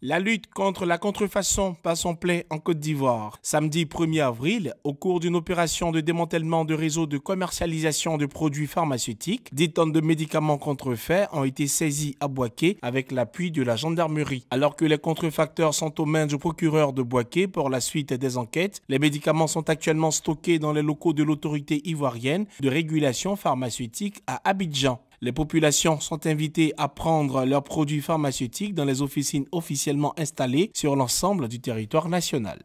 La lutte contre la contrefaçon passe en plein en Côte d'Ivoire. Samedi 1er avril, au cours d'une opération de démantèlement de réseaux de commercialisation de produits pharmaceutiques, des tonnes de médicaments contrefaits ont été saisies à Boaké avec l'appui de la gendarmerie. Alors que les contrefacteurs sont aux mains du procureur de Boaké pour la suite des enquêtes, les médicaments sont actuellement stockés dans les locaux de l'autorité ivoirienne de régulation pharmaceutique à Abidjan. Les populations sont invitées à prendre leurs produits pharmaceutiques dans les officines officiellement installées sur l'ensemble du territoire national.